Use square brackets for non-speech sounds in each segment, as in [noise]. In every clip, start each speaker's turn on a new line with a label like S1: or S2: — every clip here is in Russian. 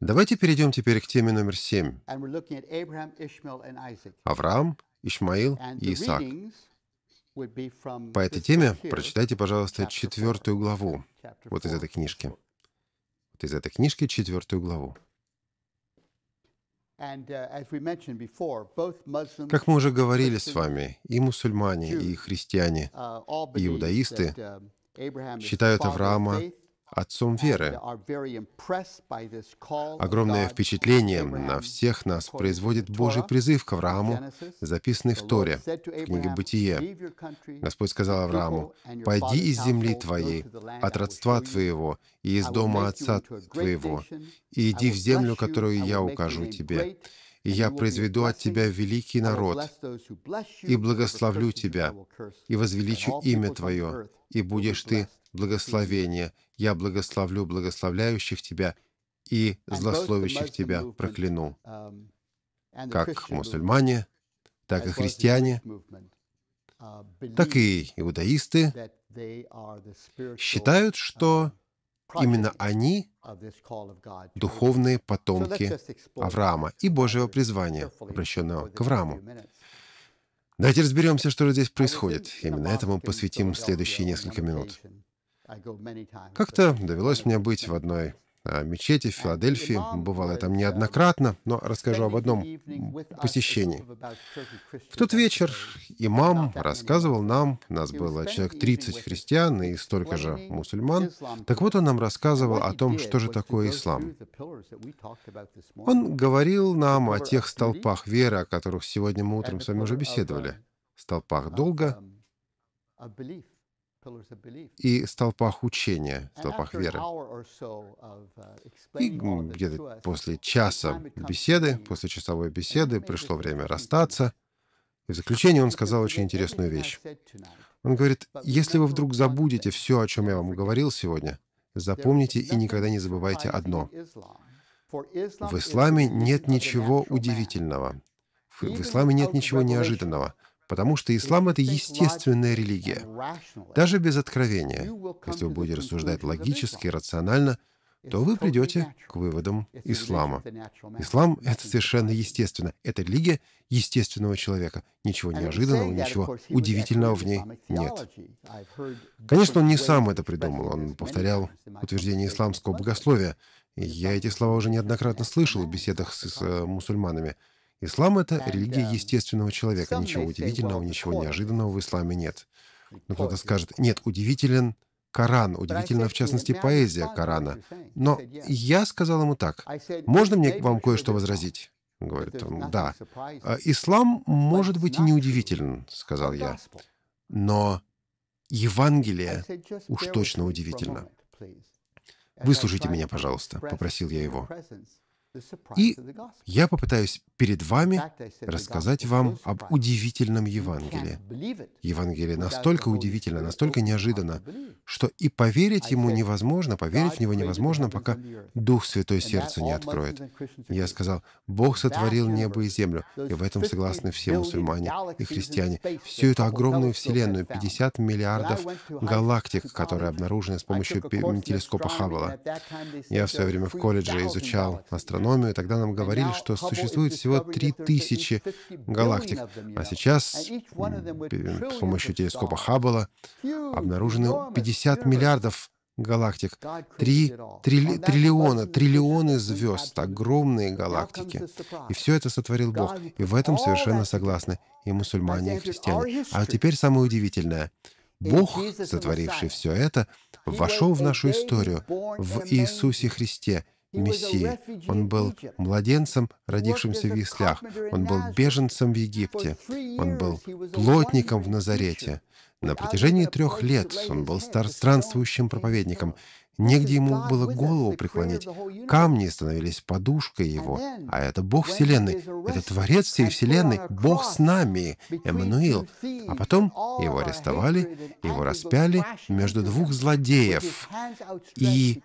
S1: Давайте перейдем теперь к теме номер семь. Авраам, Ишмаил и Исаак.
S2: По этой теме прочитайте, пожалуйста, четвертую главу вот из этой
S1: книжки. Вот из этой книжки четвертую главу.
S2: Uh, как мы уже говорили с вами,
S1: и мусульмане, и христиане,
S2: uh, и иудаисты uh, считают Авраама
S1: отцом веры. Огромное впечатление на всех нас производит Божий призыв к Аврааму, записанный в Торе, в книге «Бытие». Господь сказал Аврааму, «Пойди из земли твоей, от родства твоего и из дома отца твоего, и иди в землю, которую я укажу тебе, и я произведу от тебя великий народ, и благословлю тебя, и возвеличу имя твое, и будешь ты благословение, я благословлю благословляющих тебя и злословящих тебя прокляну. Um, как мусульмане, uh, так и христиане,
S2: так и иудаисты считают, что
S1: uh, именно они духовные потомки Авраама и Божьего призвания, обращенного к Аврааму. Давайте разберемся, что же здесь происходит. Именно этому посвятим следующие несколько минут. Как-то довелось мне быть в одной а, мечети в Филадельфии, бывал я там неоднократно, но расскажу об одном посещении. В тот вечер имам рассказывал нам, нас было человек 30 христиан и столько же мусульман, так вот он нам рассказывал о том, что же такое ислам. Он говорил нам о тех столпах веры, о которых сегодня мы утром с вами уже беседовали. Uh, столпах долга, um, и столпах учения, столпах веры.
S2: Uh,
S1: и где-то после часа беседы, после часовой беседы пришло время расстаться. И в заключение он сказал очень интересную вещь. Он говорит, если вы вдруг забудете все, о чем я вам говорил сегодня, запомните и никогда не забывайте одно. В исламе нет ничего удивительного. В исламе нет ничего неожиданного. Потому что ислам — это естественная религия. Даже без откровения. Если вы будете рассуждать логически рационально, то вы придете к выводам ислама. Ислам — это совершенно естественно. Это религия естественного человека. Ничего неожиданного, ничего удивительного в ней нет. Конечно, он не сам это придумал. Он повторял утверждение исламского богословия. Я эти слова уже неоднократно слышал в беседах с, с э, мусульманами — Ислам — это религия естественного человека. Ничего удивительного, ничего неожиданного в исламе нет. Но ну, кто-то скажет, нет, удивителен Коран, удивительно, в частности, поэзия Корана. Но я сказал ему так, можно мне вам кое-что возразить? Говорит он, да. А, ислам может быть и неудивителен, сказал я. Но Евангелие уж точно удивительно. «Выслушайте меня, пожалуйста», — попросил я его.
S2: И я
S1: попытаюсь перед вами рассказать вам об удивительном Евангелии. Евангелие настолько удивительно, настолько неожиданно, что и поверить ему невозможно, поверить в него невозможно, пока Дух Святой сердце не откроет. Я сказал, Бог сотворил небо и землю, и в этом согласны все мусульмане и христиане. Всю эту огромную Вселенную, 50 миллиардов галактик, которые обнаружены с помощью телескопа Хаббла. Я все время в колледже изучал астрономию, тогда нам говорили, что существует всего всего 3000 галактик, а сейчас с помощью телескопа Хаббла обнаружено 50 миллиардов галактик, три трилли, триллиона, триллионы звезд, огромные галактики. И все это сотворил Бог. И в этом совершенно согласны и мусульмане, и христиане. А теперь самое удивительное. Бог, сотворивший все это, вошел в нашу историю, в Иисусе Христе — Мессии. Он был младенцем, родившимся в яслях. Он был беженцем в Египте. Он был плотником в Назарете. На протяжении трех лет он был странствующим проповедником, Негде ему было голову преклонить. Камни становились подушкой его. А это Бог Вселенной. Это Творец всей Вселенной. Бог с нами. Эммануил. А потом его арестовали, его распяли между двух злодеев. И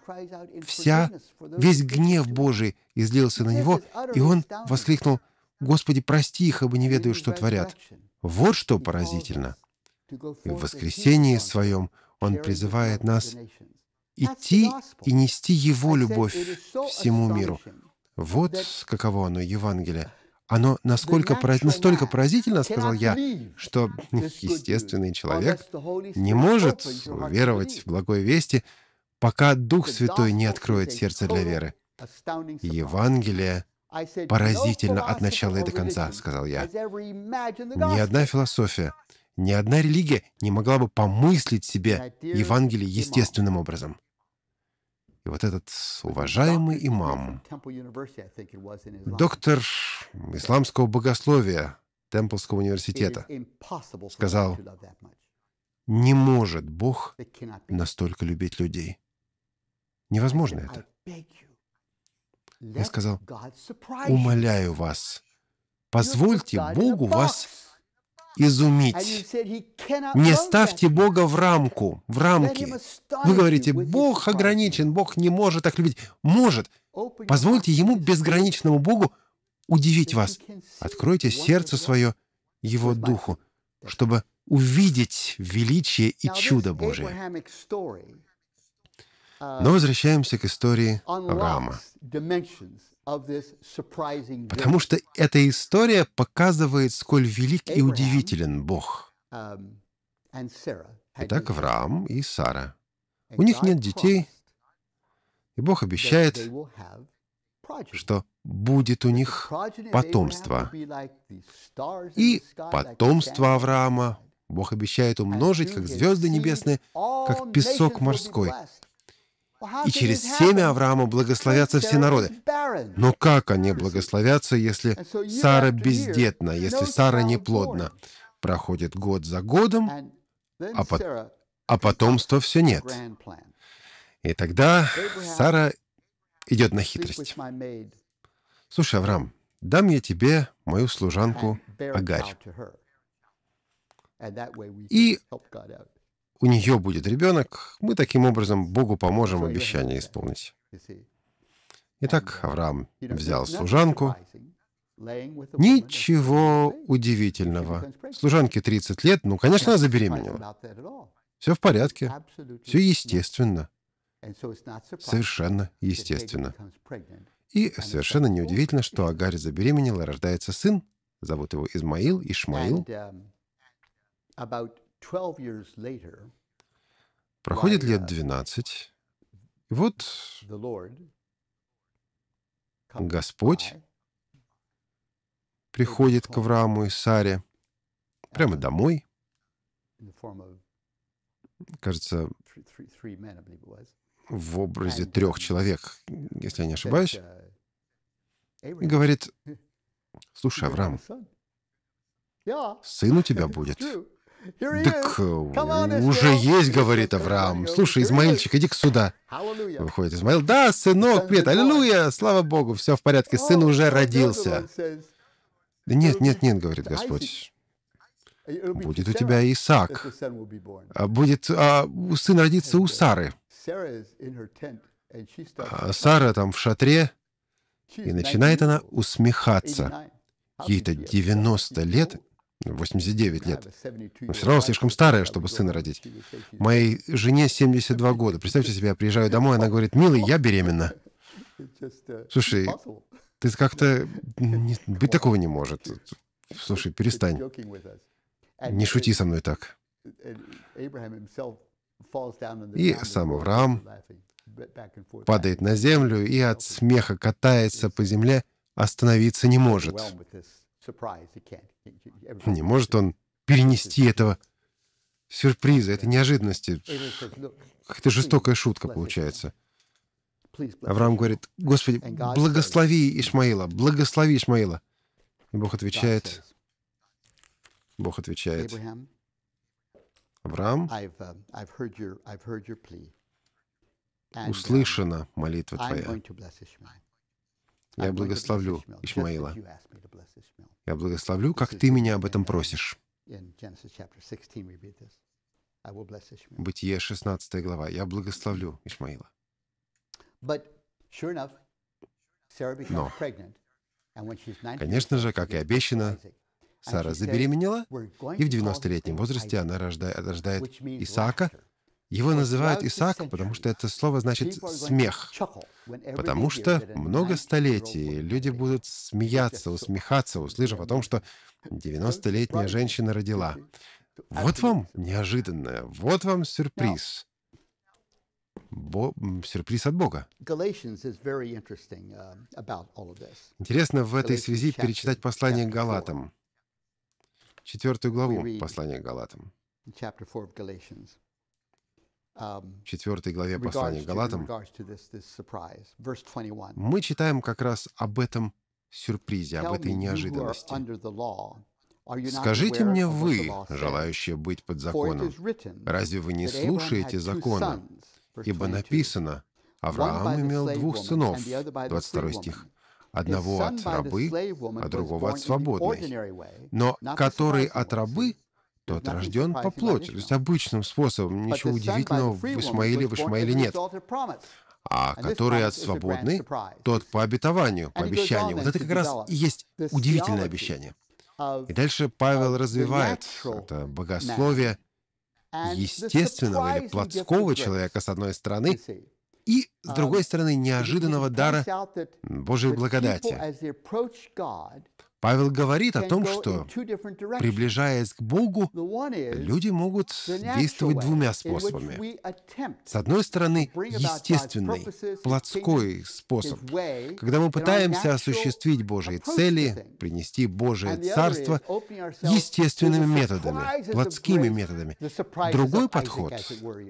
S1: вся, весь гнев Божий излился на него, и он воскликнул, «Господи, прости их, ибо не ведаю, что творят». Вот что поразительно. И в воскресении своем он призывает нас идти и нести Его любовь всему миру. Вот каково оно, Евангелие. Оно насколько, настолько поразительно, сказал я, что естественный человек не может веровать в благой вести, пока Дух Святой не откроет сердце для веры. Евангелие поразительно от начала и до конца, сказал я.
S2: Ни одна
S1: философия, ни одна религия не могла бы помыслить себе Евангелие естественным образом. И вот этот уважаемый имам, доктор исламского богословия Темплского университета, сказал, не может Бог настолько любить людей. Невозможно это. Я сказал, умоляю вас, позвольте Богу вас изумить.
S2: Не ставьте
S1: Бога в рамку, в рамки. Вы говорите, Бог ограничен, Бог не может так любить. Может. Позвольте Ему, безграничному Богу, удивить вас. Откройте сердце свое Его Духу, чтобы увидеть величие и чудо Божие. Но uh, возвращаемся к истории Авраама.
S2: Потому что
S1: эта история показывает, сколь велик и удивителен Бог. Эм, Итак, Авраам и Сара. У них нет детей, и Бог обещает, что будет у них потомство. И потомство Авраама Бог обещает умножить, как звезды небесные, как песок морской и через семя Авраама благословятся все народы. Но как они благословятся, если Сара бездетна, если Сара неплодна? Проходит год за годом, а, по... а потомства все нет. И тогда Сара идет на хитрость. «Слушай, Авраам, дам я тебе мою служанку Агарь». И у нее будет ребенок, мы таким образом Богу поможем обещание исполнить. Итак, um, Авраам взял служанку. Ничего удивительного. Служанке 30 лет, ну, конечно, она забеременела. Все в порядке, все естественно.
S2: Совершенно естественно. И
S1: совершенно неудивительно, что Агарь забеременела, рождается сын, зовут его Измаил, Ишмаил. Um, Проходит лет 12, и вот Господь приходит к Аврааму и Саре прямо домой. Кажется, в образе трех человек, если я не ошибаюсь, и uh, говорит, [laughs] «Слушай, Авраам, сын у тебя [laughs] будет». «Так э, уже есть, — говорит Авраам. Слушай, Измаильчик, иди-ка сюда». Выходит Измаил. «Да, сынок, привет, аллилуйя, слава Богу, все в порядке, сын oh, уже родился». «Нет, нет, нет, — говорит Господь,
S2: — будет у тебя Исаак,
S1: а, будет а, сын родиться у Сары». А Сара там в шатре, и начинает она усмехаться. Ей-то 90 лет, 89 лет. Но все равно слишком старая, чтобы сына родить. Моей жене 72 года. Представьте себе, я приезжаю домой, она говорит, «Милый, я беременна». Слушай, ты как-то... Быть такого не может. Слушай, перестань. Не шути со мной так.
S2: И сам Авраам падает
S1: на землю и от смеха катается по земле, остановиться не может. Не может он перенести этого сюрприза, этой неожиданности. какая жестокая шутка получается. Авраам говорит, «Господи, благослови Ишмаила, благослови Ишмаила». И Бог отвечает, Бог отвечает, «Авраам,
S2: um, um,
S1: услышана молитва твоя. Я благословлю Ишмаила, я благословлю, как ты меня об этом просишь. Бытие 16 глава. Я благословлю Ишмаила.
S2: Но, конечно
S1: же, как и обещано, Сара забеременела, и в 90-летнем возрасте она рождает, рождает Исаака, его называют Исаак, потому что это слово значит «смех».
S2: Потому что много столетий
S1: люди будут смеяться, усмехаться, услышав о том, что 90-летняя женщина родила. Вот вам неожиданное, вот вам сюрприз. Бо сюрприз от Бога.
S2: Uh, Интересно в этой связи перечитать
S1: послание Галатам, четвертую главу послания Галатам. Um, в 4 главе послания к Галатам, мы читаем как раз об этом сюрпризе, об этой неожиданности.
S2: «Скажите мне вы,
S1: желающие быть под законом, разве вы не слушаете закона? Ибо написано, Авраам имел двух сынов, 22 стих, одного от рабы, а другого от свободной, но который от рабы что тот рожден по плоти, то есть обычным способом. Ничего удивительного в Исмаиле, в Ишмаиле нет а которые от свободны, тот по обетованию, по обещанию. Вот это как раз и есть удивительное обещание. И дальше Павел развивает это богословие
S2: естественного или плотского человека
S1: с одной стороны
S2: и, с um, другой
S1: стороны, неожиданного дара Божьей благодати. Павел говорит о том, что, приближаясь к Богу, люди могут действовать двумя способами.
S2: С одной стороны, естественный, плотской способ, когда мы пытаемся осуществить Божьи цели, принести Божие Царство естественными методами, плотскими методами. Другой подход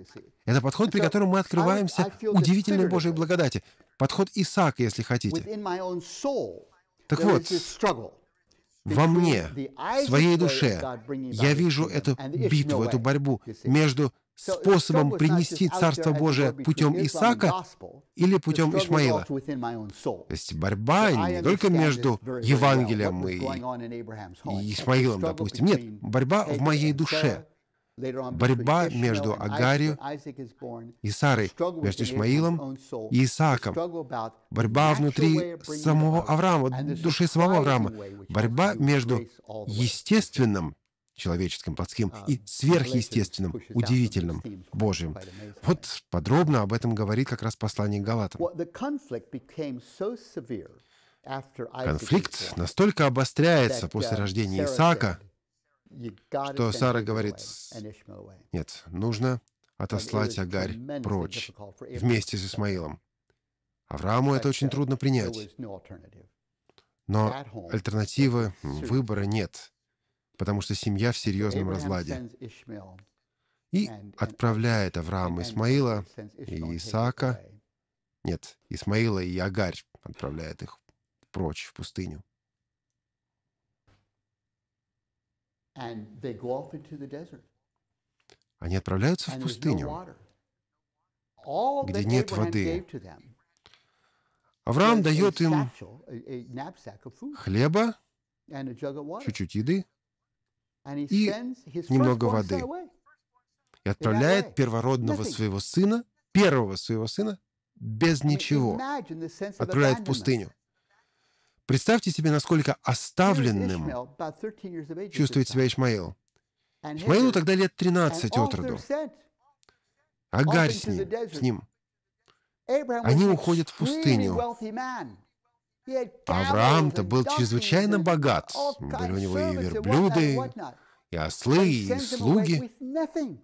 S2: —
S1: это подход, при котором мы открываемся удивительной Божьей благодати. Подход Исаака, если хотите. Так вот, во мне, в своей душе. Я вижу эту битву, эту борьбу между способом принести Царство Божие путем Исаака или путем Ишмаила. То есть борьба не только между Евангелием и,
S2: и Исмаилом, допустим. Нет, борьба в моей душе
S1: борьба между Агарью и Сарой, между Исмаилом и Исааком, борьба внутри самого Авраама, души самого Авраама, борьба между естественным человеческим, плотским uh, и сверхъестественным, удивительным, Божьим. Вот подробно об этом говорит как раз послание Галатам.
S2: Конфликт настолько обостряется после uh, рождения Исаака,
S1: что Сара говорит, нет, нужно отослать Агарь прочь вместе с Исмаилом. Аврааму это очень трудно принять. Но альтернативы, выбора нет, потому что семья в серьезном разладе. И отправляет Авраам Исмаила и Исаака, нет, Исмаила и Агарь отправляет их прочь в пустыню. Они отправляются в пустыню,
S2: где нет воды.
S1: Авраам дает им хлеба, чуть-чуть еды
S2: и немного воды.
S1: И отправляет первородного своего сына, первого своего сына, без ничего.
S2: Отправляет в пустыню.
S1: Представьте себе, насколько оставленным чувствует себя Ишмаил.
S2: Ишмаилу тогда лет
S1: 13 от роду. Агарь с ним, с ним.
S2: Они уходят в пустыню.
S1: Авраам-то был чрезвычайно богат. Были у него и верблюды, и ослы, и слуги.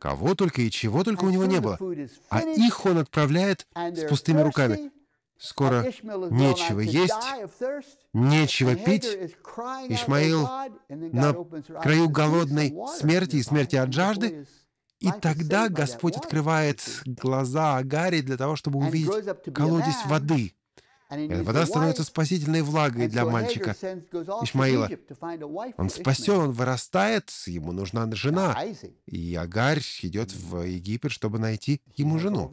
S1: Кого только и чего только у него не было. А их он отправляет с пустыми руками. Скоро нечего есть, нечего пить. Ишмаил на краю голодной смерти и смерти от жажды. И тогда Господь открывает глаза Агаре для того чтобы увидеть колодец воды. Эта Вода становится спасительной влагой для мальчика Ишмаила. Он спасен, вырастает, ему нужна жена. И Агарь идет в mm. Египет, чтобы найти ему жену.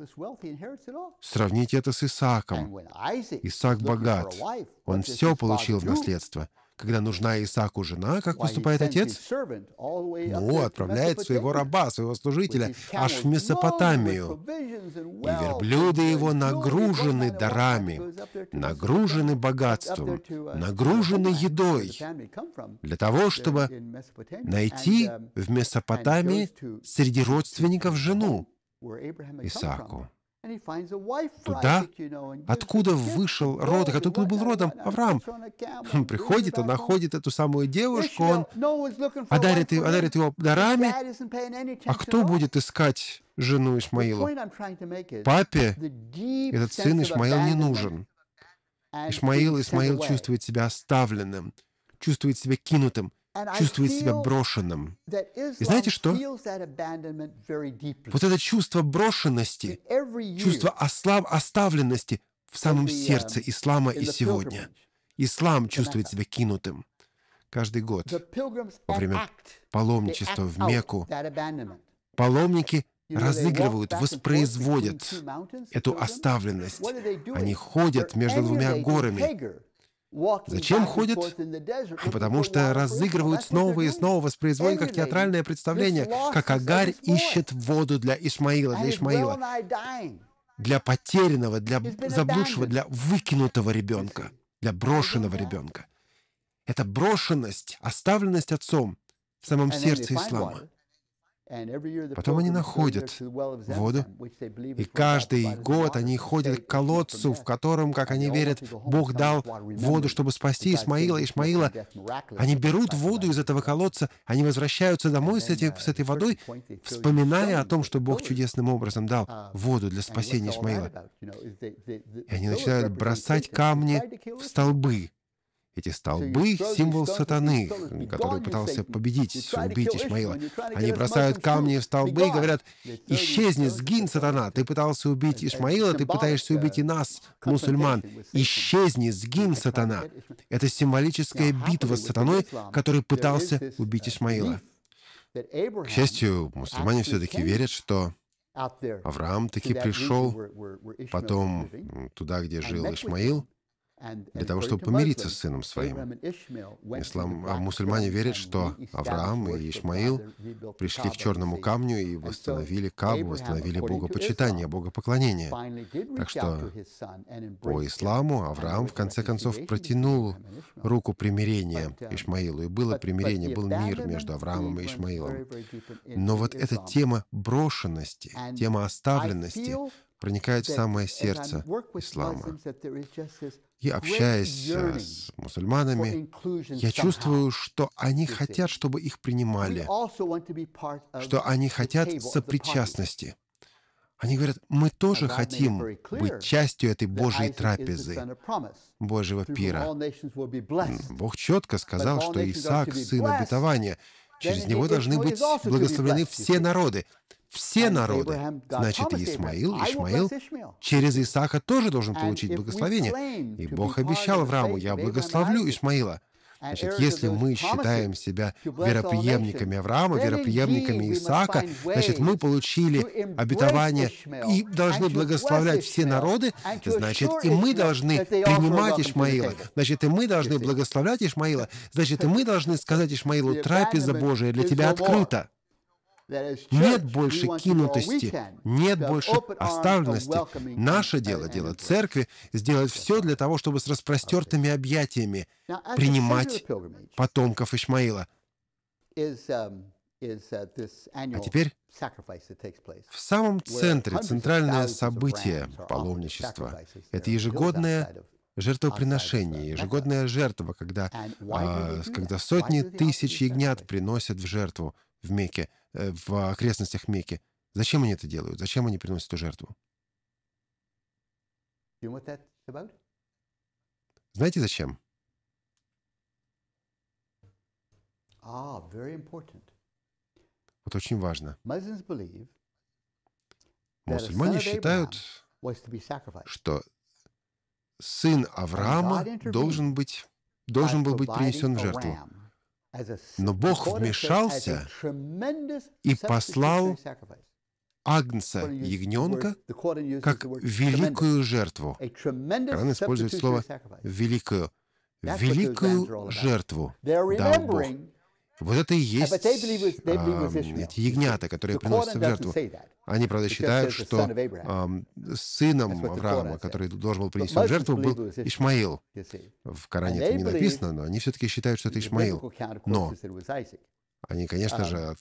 S1: Сравните это с Исааком. Исаак богат. Он все получил в наследство. Когда нужна Исааку жена, как поступает отец?
S2: Ну, отправляет своего раба,
S1: своего служителя, аж в Месопотамию. И верблюды его нагружены дарами, нагружены богатством, uh, нагружены едой, для того, чтобы найти um, в Месопотамии среди родственников жену Исааку
S2: туда, откуда
S1: вышел род, откуда был родом Авраам. Он [laughs] приходит, он находит эту самую девушку, он одарит, одарит его дарами. А кто будет искать жену Исмаила? Папе этот сын Исмаил не нужен.
S2: Исмаил, Исмаил чувствует
S1: себя оставленным, чувствует себя кинутым чувствует себя брошенным. И знаете что? Вот это чувство брошенности, чувство ослав, оставленности в самом сердце um, ислама и сегодня. Ислам чувствует себя кинутым. Каждый год во время паломничества в Мекку паломники разыгрывают, воспроизводят эту оставленность. Они ходят между двумя горами, Зачем ходят? Потому что разыгрывают снова и снова, воспроизводят как театральное представление, как Агарь ищет воду для Исмаила, для Исмаила, для потерянного, для заблудшего, для выкинутого ребенка, для брошенного ребенка. Это брошенность, оставленность отцом в самом сердце ислама.
S2: Потом они находят воду, и каждый
S1: год они ходят к колодцу, в котором, как они верят, Бог дал воду, чтобы спасти Исмаила и Ишмаила. Они берут воду из этого колодца, они возвращаются домой с, эти, uh, с этой водой, вспоминая о том, что Бог чудесным образом дал um, воду для спасения Ишмаила. И они начинают бросать камни в столбы, эти столбы — символ сатаны, который пытался победить, убить Ишмаила. Они бросают камни в столбы и говорят, «Исчезни, сгинь, сатана! Ты пытался убить Ишмаила, ты пытаешься убить и нас, мусульман! Исчезни, сгинь, сатана!» Это символическая битва с сатаной, который пытался убить uh, Ишмаила. К счастью, мусульмане все-таки верят, что Авраам таки пришел потом туда, где жил Ишмаил, для того, чтобы помириться с сыном своим. Ислам, а мусульмане верят, что Авраам и Ишмаил пришли к черному камню и восстановили Кабу, восстановили богопочитание, богопоклонение. Так что по исламу Авраам в конце концов протянул руку примирения um, Ишмаилу, и было примирение, был мир между Авраамом и Ишмаилом. Но вот эта тема брошенности, тема оставленности, проникает в самое сердце ислама.
S2: И общаясь с мусульманами, я чувствую,
S1: что они хотят, чтобы их принимали,
S2: что они хотят сопричастности.
S1: Они говорят, мы тоже хотим быть частью этой Божьей трапезы, Божьего пира. Бог четко сказал, что Исаак — сын обетования. Через него должны быть благословлены все народы все народы. Значит, Исмаил, Ишмаил через Исаака тоже должен получить благословение. И Бог обещал Аврааму, «Я благословлю Исмаила». Значит, если мы считаем себя вероприемниками Авраама, вероприемниками Исаака, значит, мы получили обетование и должны благословлять все народы, значит, и мы должны принимать Ишмаила, значит, и мы должны благословлять Ишмаила, значит, и мы должны сказать Ишмаилу, трапеза Божия для тебя открыта. Нет больше кинутости, нет больше оставленности. Наше дело, дело церкви, сделать все для того, чтобы с распростертыми объятиями принимать потомков Ишмаила.
S2: Um, uh, а теперь в самом центре центральное событие паломничества — это ежегодное
S1: жертвоприношение, ежегодная жертва, когда, а, когда сотни тысяч ягнят приносят в жертву в Мекке, э, в окрестностях Мекки. Зачем они это делают? Зачем они приносят эту жертву? Знаете зачем?
S2: Ah, вот
S1: очень важно. Мусульмане считают, что сын Авраама должен, быть, должен был быть принесен в жертву
S2: но Бог вмешался и послал
S1: Агнца ягненка как великую жертву. Коран использует слово «великую». Великую жертву дал Бог. Вот это и есть эти ягнята, которые приносятся в жертву. Они, правда, считают, что сыном Авраама, который должен был принести в жертву, был Ишмаил. В Коране это не написано, но они все-таки считают, что это Ишмаил. Но они, конечно um, же,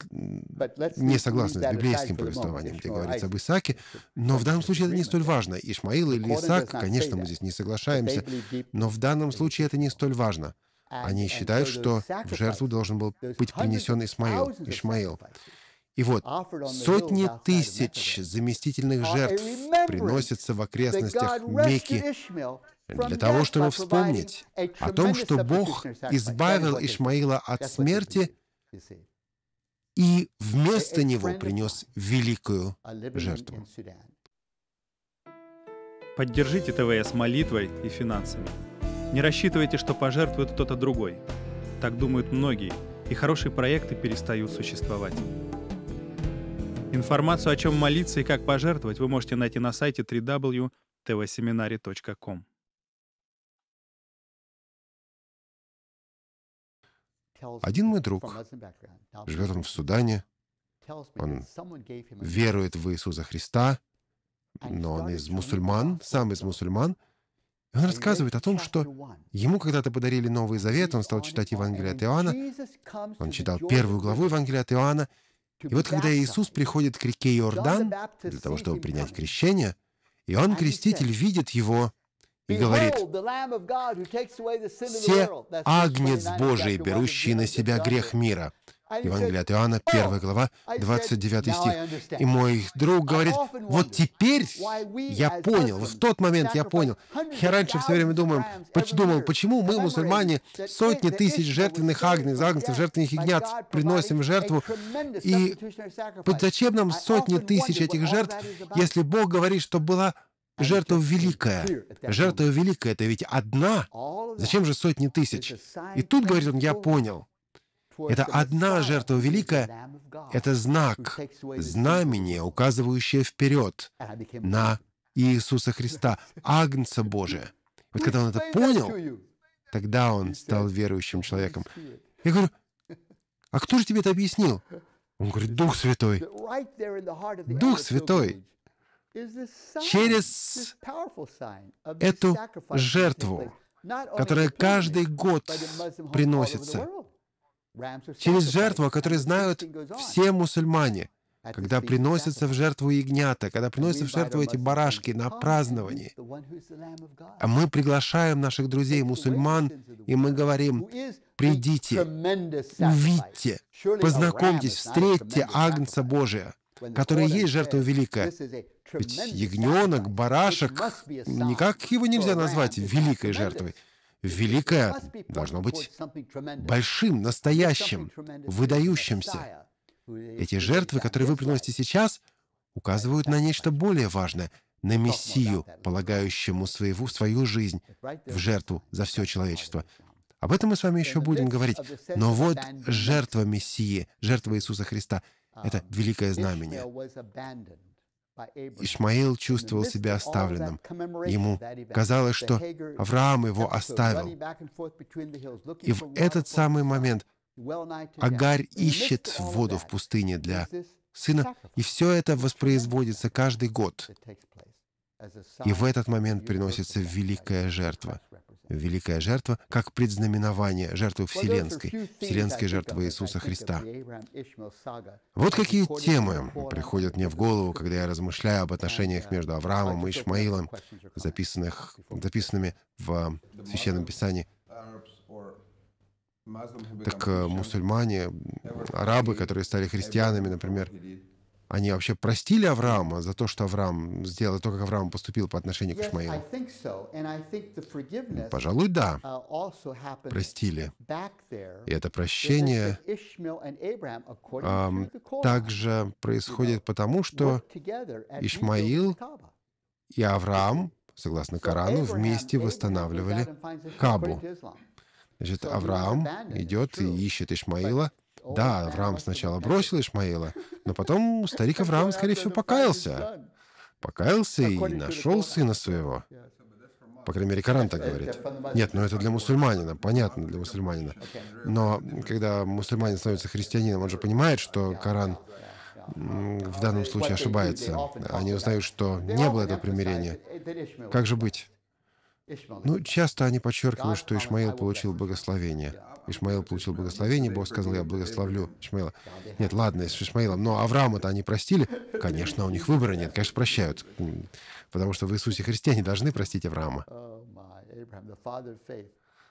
S1: не согласны с библейским повествованием, где говорится об Исааке, но в данном случае это не столь важно. Ишмаил или Исаак, конечно, мы здесь не соглашаемся, но в данном случае это не столь важно. Они считают, что в жертву должен был быть принесен Исмаил, Ишмаил. И вот сотни тысяч заместительных жертв приносятся в окрестностях Мекки для того, чтобы вспомнить о том, что Бог избавил Ишмаила от смерти и вместо него принес великую жертву. Поддержите ТВС молитвой и финансами. Не рассчитывайте, что пожертвует кто-то другой. Так думают многие, и хорошие проекты перестают существовать. Информацию, о чем молиться и как пожертвовать, вы можете найти на сайте www.tvseminary.com.
S2: Один мой друг, живет он
S1: в Судане, он верует в Иисуса Христа, но он из мусульман, сам из мусульман — и он рассказывает о том, что ему когда-то подарили Новый Завет, он стал читать Евангелие от Иоанна, он читал первую главу Евангелия от Иоанна, и вот когда Иисус приходит к реке Иордан для того, чтобы принять крещение, и он Креститель видит его и говорит, "Все агнец Божий, берущий на себя грех мира». Евангелие от Иоанна, 1 глава, 29 стих. И мой друг говорит, вот теперь я понял, вот в тот момент я понял. Я раньше все время думал, думал почему мы, мусульмане, сотни тысяч жертвенных агнец, агнцев, жертвенных ягнят приносим в жертву, и зачем нам сотни тысяч этих жертв, если Бог говорит, что была Жертва великая. Жертва великая — это ведь одна. Зачем же сотни тысяч? И тут, говорит он, я понял — это одна жертва великая, это знак, знамение, указывающее вперед на Иисуса Христа, Агнца Божия. Вот когда он это понял, тогда он стал верующим человеком. Я говорю, а кто же тебе это объяснил? Он говорит, Дух Святой. Дух Святой
S2: через эту жертву, которая каждый год приносится,
S1: через жертву, о которой знают все мусульмане, когда приносятся в жертву ягнята, когда приносятся в жертву эти барашки на праздновании. А мы приглашаем наших друзей, мусульман, и мы говорим, придите, увидьте, познакомьтесь, встретьте Агнца Божия, который есть жертва великая. Ведь ягненок, барашек, никак его нельзя назвать великой жертвой великое должно быть
S2: большим, настоящим,
S1: выдающимся. Эти жертвы, которые вы приносите сейчас, указывают на нечто более важное, на Мессию, полагающему своего, свою жизнь в жертву за все человечество. Об этом мы с вами еще будем говорить. Но вот жертва Мессии, жертва Иисуса Христа — это um, великое знамение. Ишмаил чувствовал себя оставленным. Ему казалось, что Авраам его оставил. И в этот самый момент Агарь ищет воду в пустыне для сына, и все это воспроизводится каждый год. И в этот момент приносится великая жертва — Великая жертва как предзнаменование жертвы Вселенской, Вселенской жертвы Иисуса Христа. Вот какие темы приходят мне в голову, когда я размышляю об отношениях uh, между Авраамом и Ишмаилом, записанных, записанными в Священном Писании. Так э, мусульмане, арабы, которые стали христианами, например, они вообще простили Авраама за то, что Авраам сделал, то, как Авраам поступил по отношению к Ишмаилу?
S2: Пожалуй, да. Uh, простили.
S1: И это прощение эм, также происходит потому, что Ишмаил и Авраам, согласно Корану, вместе восстанавливали Кабу. Значит, Авраам идет и ищет Ишмаила, да, Авраам сначала бросил Ишмаила, но потом старик Авраам, скорее всего, покаялся. Покаялся и нашел сына своего. По крайней мере, Коран так говорит. Нет, но ну это для мусульманина, понятно, для мусульманина. Но когда мусульманин становится христианином, он же понимает, что Коран в данном случае ошибается. Они узнают, что не было этого примирения. Как же быть? Ну, часто они подчеркивают, что Ишмаил получил благословение. Ишмаил получил благословение, Бог сказал, я благословлю Ишмаила. Нет, ладно, с Ишмаилом, но Авраама-то они простили? Конечно, у них выбора нет, конечно, прощают. Потому что в Иисусе Христе они должны простить Авраама.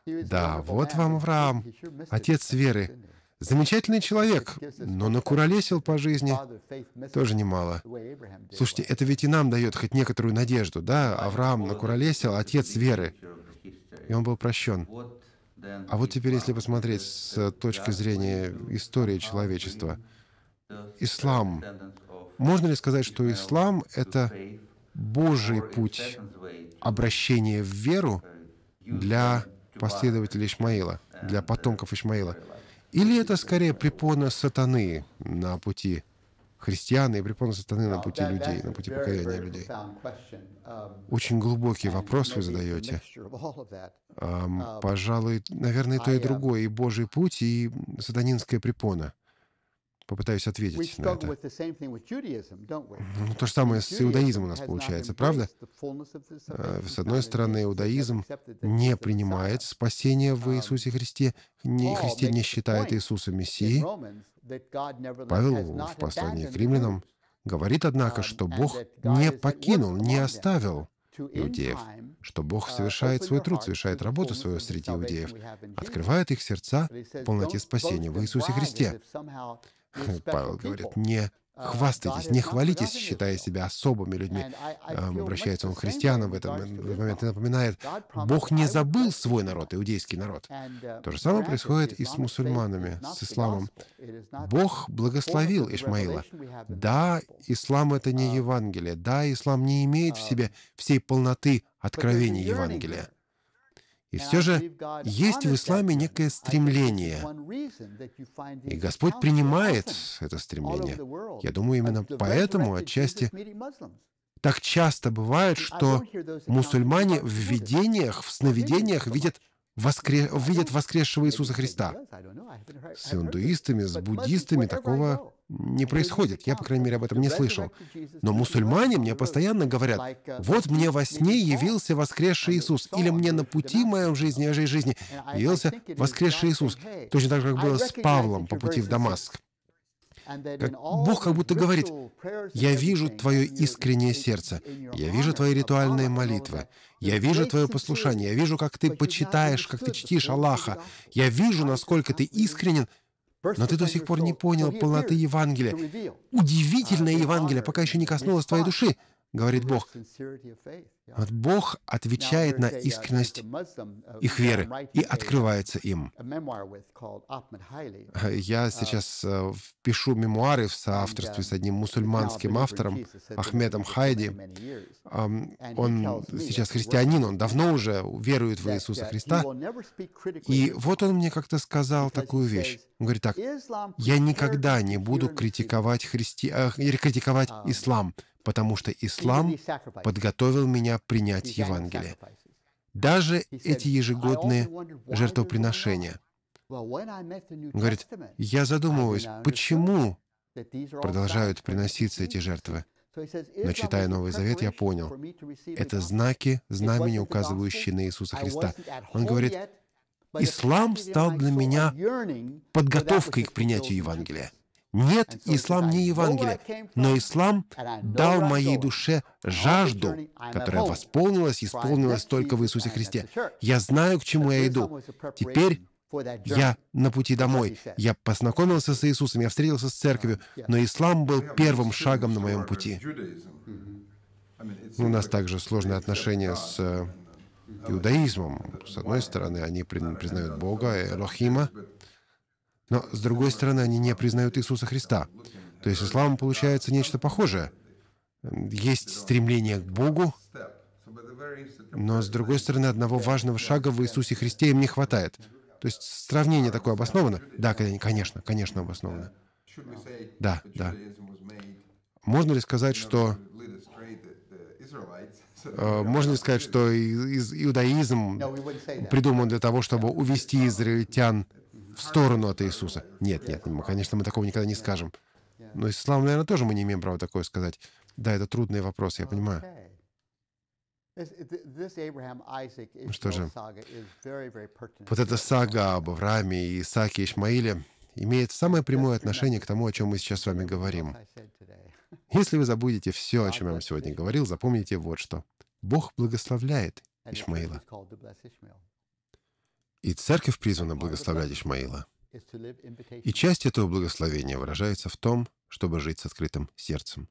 S1: Да, вот вам Авраам, отец веры. Замечательный человек, но накуролесил по жизни тоже немало. Слушайте, это ведь и нам дает хоть некоторую надежду, да? Авраам накуролесил, отец веры, и он был прощен. А вот теперь, если посмотреть с точки зрения истории человечества, ислам. Можно ли сказать, что ислам — это Божий путь обращения в веру для последователей Ишмаила, для потомков Ишмаила? Или это скорее препона сатаны на пути христиан и препона сатаны на пути людей, на пути покаяния людей?
S2: Um,
S1: Очень глубокий вопрос вы задаете. Um, пожалуй, наверное, то и um, другое, и Божий путь, и сатанинская препона попытаюсь ответить на это. Ну, то же самое с иудаизмом у нас получается, правда? Э, с одной стороны, иудаизм не принимает спасение в um, Иисусе Христе, не, Христе не считает Иисуса Мессией.
S2: Павел в послании к римлянам
S1: говорит, однако, um, что Бог не покинул, не оставил иудеев, что Бог совершает свой труд, совершает работу свою среди иудеев, открывает их сердца в полноте спасения в Иисусе Христе. [laughs] Павел говорит, не э, хвастайтесь, не хвалитесь, считая себя особыми людьми. Эм, обращается он к христианам в этом момент и напоминает, Бог не забыл свой народ, иудейский народ. Uh, То же самое происходит и с мусульманами, с исламом. Бог благословил Ишмаила. Да, ислам — это не um, Евангелие. Да, ислам не имеет в uh, себе всей полноты откровений Евангелия. И все же есть в исламе некое стремление. И Господь принимает это стремление. Я думаю, именно поэтому отчасти так часто бывает, что мусульмане в видениях, в сновидениях видят воскре... видят воскресшего Иисуса Христа. С индуистами, с буддистами такого не происходит. Я, по крайней мере, об этом не слышал. Но мусульмане мне постоянно говорят, вот мне во сне явился воскресший Иисус, или мне на пути моем жизни, моей жизни явился воскресший Иисус. Точно так же, как было с Павлом по пути в Дамаск.
S2: Как Бог как будто говорит, «Я вижу
S1: твое искреннее сердце, я вижу твои ритуальные молитвы, я вижу твое послушание, я вижу, как ты почитаешь, как ты чтишь Аллаха, я вижу, насколько ты искренен, но ты до сих пор не понял полноты Евангелия. Удивительное Евангелие пока еще не коснулось твоей души, говорит Бог. Вот Бог отвечает на искренность uh, uh, их веры и открывается им. Э, я uh, сейчас э, пишу мемуары в соавторстве с одним мусульманским автором, Ахмедом Хайди. Он сейчас христианин, он давно уже верует в Иисуса Христа. И вот он мне как-то сказал такую вещь. Он говорит так, я никогда не буду критиковать, христи... Э, критиковать um, ислам, потому что ислам подготовил меня меня принять Евангелие. Даже эти ежегодные жертвоприношения.
S2: Говорит,
S1: я задумываюсь, почему продолжают приноситься эти жертвы? Но читая Новый Завет, я понял, это знаки, знамения, указывающие на Иисуса Христа. Он говорит,
S2: ислам стал для меня подготовкой к принятию
S1: Евангелия. Нет, ислам не Евангелие, но ислам дал моей душе жажду, которая восполнилась и исполнилась только в Иисусе Христе. Я знаю, к чему я иду. Теперь я на пути домой. Я познакомился с Иисусом, я встретился с церковью, uh, но ислам был первым шагом на моем пути. Mm-hmm. Ну, у нас также сложные отношения с э, uh, иудаизмом. С одной стороны, они признают Бога, Элохима, но, с другой стороны, они не признают Иисуса Христа. То есть исламом получается нечто похожее. Есть стремление к Богу, но, с другой стороны, одного важного шага в Иисусе Христе им не хватает. То есть сравнение такое обосновано? Да, конечно, конечно, обосновано. Да, да. Можно ли сказать, что... Э, можно ли сказать, что иудаизм придуман для того, чтобы увести израильтян сторону от Иисуса. Нет, нет, конечно, мы такого никогда не скажем. Но ислам, наверное, тоже мы не имеем права такое сказать. Да, это трудный вопрос, я понимаю.
S2: Ну что же, вот эта
S1: сага об Аврааме, Исааке и Ишмаиле имеет самое прямое отношение к тому, о чем мы сейчас с вами говорим. Если вы забудете все, о чем я вам сегодня говорил, запомните вот что. Бог благословляет Ишмаила. И церковь призвана благословлять Ишмаила. И часть этого благословения выражается в том, чтобы жить с открытым сердцем.